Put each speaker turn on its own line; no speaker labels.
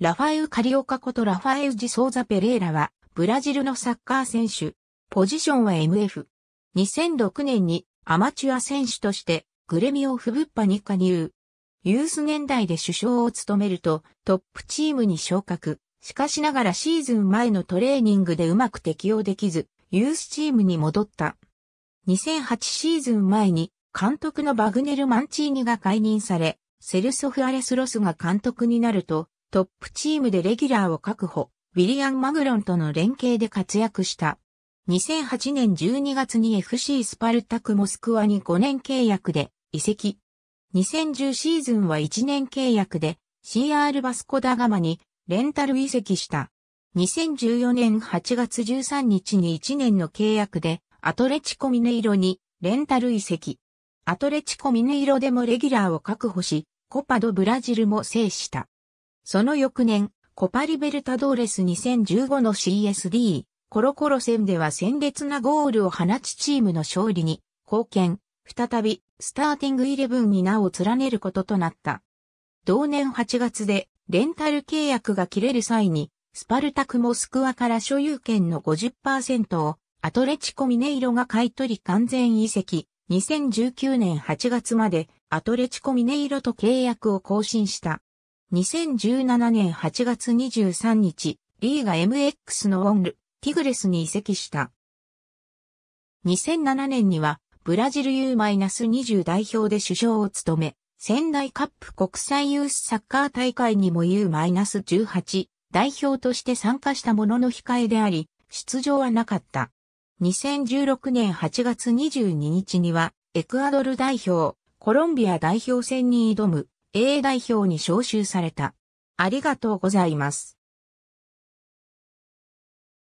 ラファエウ・カリオカことラファエウ・ジソーザ・ペレーラは、ブラジルのサッカー選手。ポジションは MF。2006年にアマチュア選手として、グレミオ・フブッパに加入。ユース年代で首相を務めると、トップチームに昇格。しかしながらシーズン前のトレーニングでうまく適応できず、ユースチームに戻った。2008シーズン前に、監督のバグネル・マンチーニが解任され、セルソ・フアレス・ロスが監督になると、トップチームでレギュラーを確保、ウィリアン・マグロンとの連携で活躍した。2008年12月に FC スパルタクモスクワに5年契約で移籍。2010シーズンは1年契約で CR バスコダガマにレンタル移籍した。2014年8月13日に1年の契約でアトレチコミネイロにレンタル移籍。アトレチコミネイロでもレギュラーを確保し、コパドブラジルも制した。その翌年、コパリベルタドーレス2015の CSD、コロコロ戦では鮮烈なゴールを放ちチームの勝利に貢献、再びスターティングイレブンに名を連ねることとなった。同年8月でレンタル契約が切れる際に、スパルタクモスクワから所有権の50%をアトレチコミネイロが買い取り完全移籍。2019年8月までアトレチコミネイロと契約を更新した。2017年8月23日、リーが MX のウォンル、ティグレスに移籍した。2007年には、ブラジル U-20 代表で首相を務め、仙台カップ国際ユースサッカー大会にも U-18 代表として参加したものの控えであり、出場はなかった。2016年8月22日には、エクアドル代表、コロンビア代表戦に挑む A 代表に招集された。ありがとうございます。